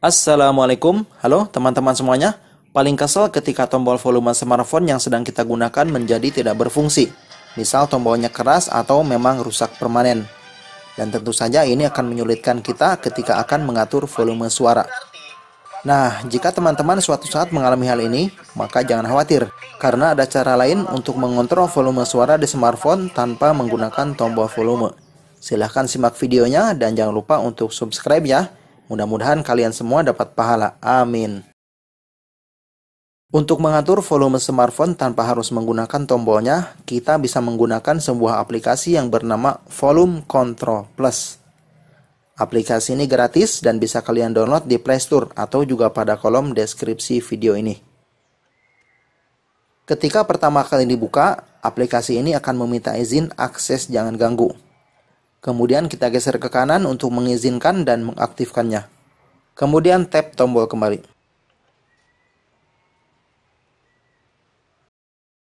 Assalamualaikum, halo teman-teman semuanya. Paling kesel ketika tombol volume smartphone yang sedang kita gunakan menjadi tidak berfungsi. Misal tombolnya keras atau memang rusak permanen. Dan tentu saja ini akan menyulitkan kita ketika akan mengatur volume suara. Nah, jika teman-teman suatu saat mengalami hal ini, maka jangan khawatir, karena ada cara lain untuk mengontrol volume suara di smartphone tanpa menggunakan tombol volume. Silahkan simak videonya dan jangan lupa untuk subscribe ya. Mudah-mudahan kalian semua dapat pahala. Amin. Untuk mengatur volume smartphone tanpa harus menggunakan tombolnya, kita bisa menggunakan sebuah aplikasi yang bernama Volume Control Plus. Aplikasi ini gratis dan bisa kalian download di Play Store atau juga pada kolom deskripsi video ini. Ketika pertama kali dibuka, aplikasi ini akan meminta izin akses jangan ganggu. Kemudian kita geser ke kanan untuk mengizinkan dan mengaktifkannya. Kemudian tap tombol kembali.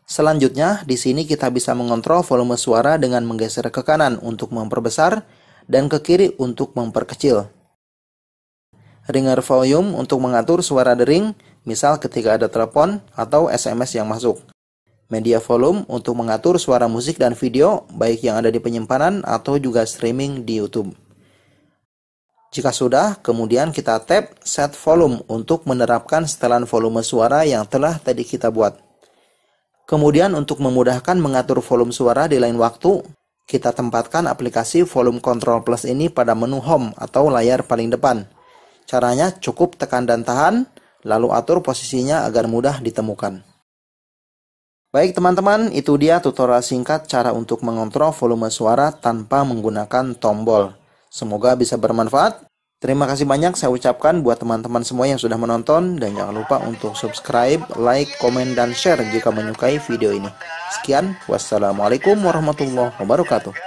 Selanjutnya, di sini kita bisa mengontrol volume suara dengan menggeser ke kanan untuk memperbesar dan ke kiri untuk memperkecil. Ringer volume untuk mengatur suara dering, misal ketika ada telepon atau SMS yang masuk media volume untuk mengatur suara musik dan video baik yang ada di penyimpanan atau juga streaming di YouTube. Jika sudah, kemudian kita tap set volume untuk menerapkan setelan volume suara yang telah tadi kita buat. Kemudian untuk memudahkan mengatur volume suara di lain waktu, kita tempatkan aplikasi volume control plus ini pada menu home atau layar paling depan. Caranya cukup tekan dan tahan, lalu atur posisinya agar mudah ditemukan. Baik teman-teman, itu dia tutorial singkat cara untuk mengontrol volume suara tanpa menggunakan tombol. Semoga bisa bermanfaat. Terima kasih banyak saya ucapkan buat teman-teman semua yang sudah menonton dan jangan lupa untuk subscribe, like, komen, dan share jika menyukai video ini. Sekian, wassalamualaikum warahmatullahi wabarakatuh.